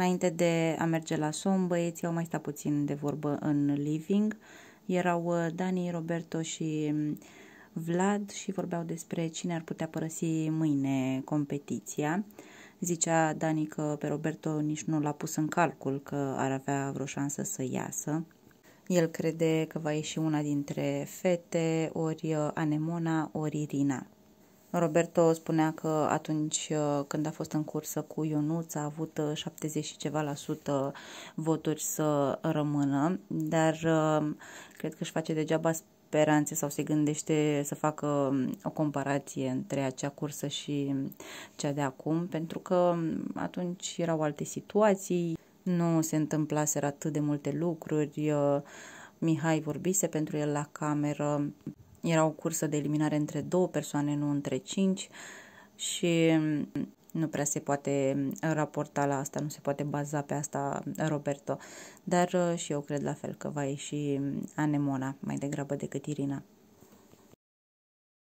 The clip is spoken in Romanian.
Înainte de a merge la somn, băieții au mai stat puțin de vorbă în living. Erau uh, Dani, Roberto și mm, Vlad și vorbeau despre cine ar putea părăsi mâine competiția. Zicea Dani că pe Roberto nici nu l-a pus în calcul că ar avea vreo șansă să iasă. El crede că va ieși una dintre fete, ori uh, Anemona, ori Irina. Roberto spunea că atunci uh, când a fost în cursă cu Ionuț a avut 70 uh, și ceva la sută voturi să rămână, dar uh, cred că își face degeaba speranțe sau se gândește să facă um, o comparație între acea cursă și cea de acum, pentru că um, atunci erau alte situații, nu se întâmplaseră atât de multe lucruri, Mihai vorbise pentru el la cameră, era o cursă de eliminare între două persoane, nu între cinci și mm, nu prea se poate mm, raporta la asta, nu se poate baza pe asta mm, Roberto. Dar și eu cred la fel că va ieși Anemona mai degrabă decât Irina.